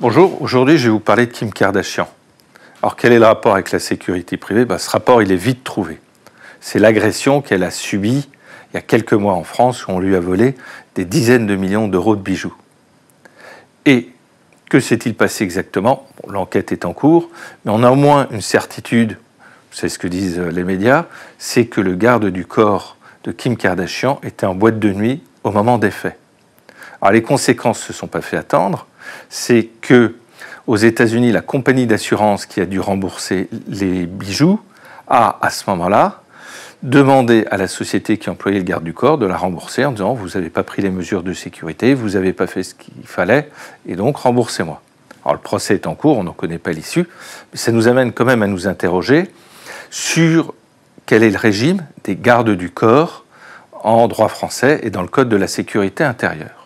Bonjour, aujourd'hui je vais vous parler de Kim Kardashian. Alors quel est le rapport avec la sécurité privée ben, Ce rapport il est vite trouvé. C'est l'agression qu'elle a subie il y a quelques mois en France où on lui a volé des dizaines de millions d'euros de bijoux. Et que s'est-il passé exactement L'enquête est en cours, mais on a au moins une certitude, c'est ce que disent euh, les médias, c'est que le garde du corps de Kim Kardashian était en boîte de nuit au moment des faits. Alors les conséquences ne se sont pas fait attendre, c'est que aux États-Unis, la compagnie d'assurance qui a dû rembourser les bijoux a, à ce moment-là, demandé à la société qui employait le garde du corps de la rembourser en disant Vous n'avez pas pris les mesures de sécurité, vous n'avez pas fait ce qu'il fallait, et donc remboursez-moi. Alors le procès est en cours, on n'en connaît pas l'issue, mais ça nous amène quand même à nous interroger sur quel est le régime des gardes du corps en droit français et dans le Code de la sécurité intérieure.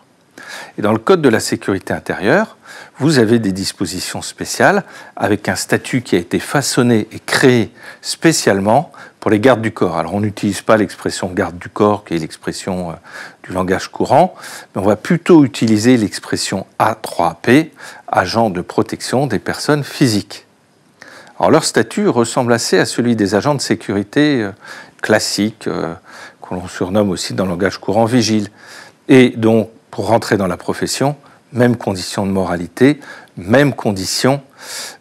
Et dans le Code de la sécurité intérieure, vous avez des dispositions spéciales avec un statut qui a été façonné et créé spécialement pour les gardes du corps. Alors on n'utilise pas l'expression garde du corps qui est l'expression euh, du langage courant, mais on va plutôt utiliser l'expression A3P, agent de protection des personnes physiques. Alors leur statut ressemble assez à celui des agents de sécurité euh, classiques, euh, que surnomme aussi dans le langage courant vigile. Et donc pour rentrer dans la profession, même condition de moralité, même condition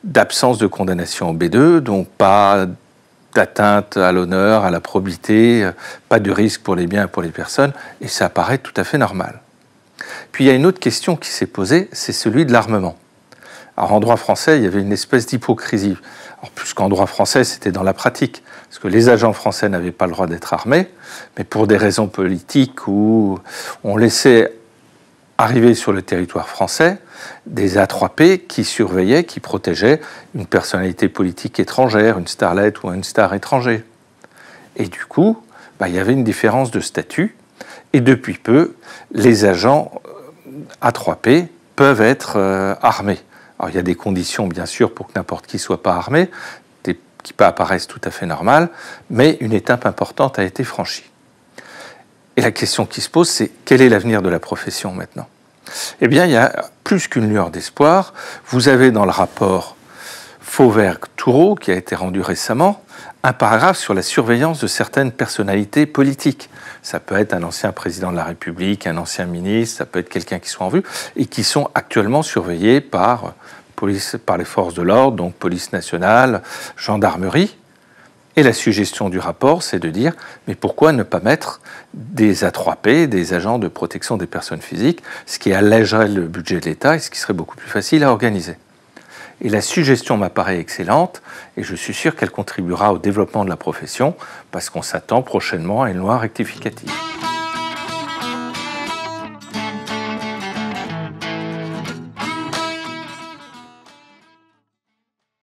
d'absence de condamnation au B2, donc pas d'atteinte à l'honneur, à la probité, pas de risque pour les biens et pour les personnes, et ça paraît tout à fait normal. Puis il y a une autre question qui s'est posée, c'est celui de l'armement. Alors en droit français, il y avait une espèce d'hypocrisie. Alors plus qu'en droit français, c'était dans la pratique, parce que les agents français n'avaient pas le droit d'être armés, mais pour des raisons politiques où on laissait arrivés sur le territoire français des A3P qui surveillaient, qui protégeaient une personnalité politique étrangère, une starlette ou une star étranger. Et du coup, bah, il y avait une différence de statut. Et depuis peu, les agents euh, A3P peuvent être euh, armés. Alors il y a des conditions, bien sûr, pour que n'importe qui soit pas armé, des, qui pas apparaissent tout à fait normales, mais une étape importante a été franchie. Et la question qui se pose, c'est quel est l'avenir de la profession maintenant Eh bien, il y a plus qu'une lueur d'espoir. Vous avez dans le rapport fauverg toureau qui a été rendu récemment, un paragraphe sur la surveillance de certaines personnalités politiques. Ça peut être un ancien président de la République, un ancien ministre, ça peut être quelqu'un qui soit en vue, et qui sont actuellement surveillés par, police, par les forces de l'ordre, donc police nationale, gendarmerie. Et la suggestion du rapport, c'est de dire, mais pourquoi ne pas mettre des A3P, des agents de protection des personnes physiques, ce qui allégerait le budget de l'État et ce qui serait beaucoup plus facile à organiser. Et la suggestion m'apparaît excellente, et je suis sûr qu'elle contribuera au développement de la profession, parce qu'on s'attend prochainement à une loi rectificative.